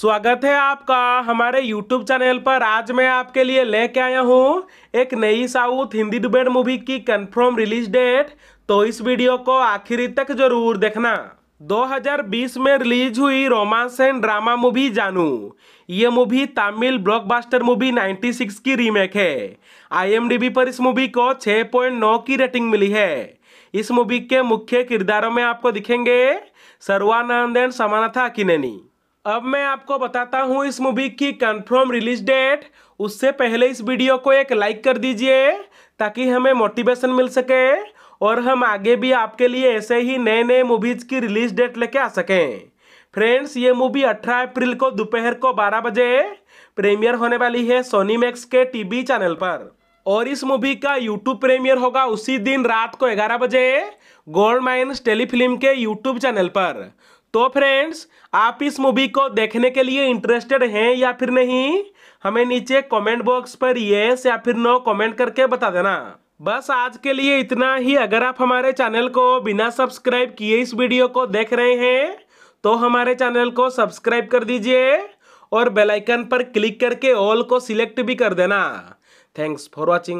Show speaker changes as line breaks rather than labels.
स्वागत है आपका हमारे YouTube चैनल पर आज मैं आपके लिए लेके आया हूँ एक नई साउथ हिंदी डुबेड मूवी की कंफर्म रिलीज डेट तो इस वीडियो को आखिरी तक जरूर देखना 2020 में रिलीज हुई रोमांस एंड ड्रामा मूवी जानू ये मूवी तमिल ब्लॉकबस्टर मूवी 96 की रीमेक है आईएमडीबी पर इस मूवी को 6.9 की रेटिंग मिली है इस मूवी के मुख्य किरदारों में आपको दिखेंगे सर्वानंद एंड समानथा अकिनेनी अब मैं आपको बताता हूँ इस मूवी की कंफर्म रिलीज डेट उससे पहले इस वीडियो को एक लाइक कर दीजिए ताकि हमें मोटिवेशन मिल सके और हम आगे भी आपके लिए ऐसे ही नए नए मूवीज़ की रिलीज डेट लेके आ सकें फ्रेंड्स ये मूवी 18 अप्रैल को दोपहर को 12 बजे प्रीमियर होने वाली है सोनी मैक्स के टीवी चैनल पर और इस मूवी का यूट्यूब प्रीमियर होगा उसी दिन रात को ग्यारह बजे गोल्ड माइन्स टेलीफिल्म के यूट्यूब चैनल पर तो फ्रेंड्स आप इस मूवी को देखने के लिए इंटरेस्टेड हैं या फिर नहीं हमें नीचे कमेंट बॉक्स पर ये या फिर नो कमेंट करके बता देना बस आज के लिए इतना ही अगर आप हमारे चैनल को बिना सब्सक्राइब किए इस वीडियो को देख रहे हैं तो हमारे चैनल को सब्सक्राइब कर दीजिए और बेलाइकन पर क्लिक करके ऑल को सिलेक्ट भी कर देना थैंक्स फॉर वॉचिंग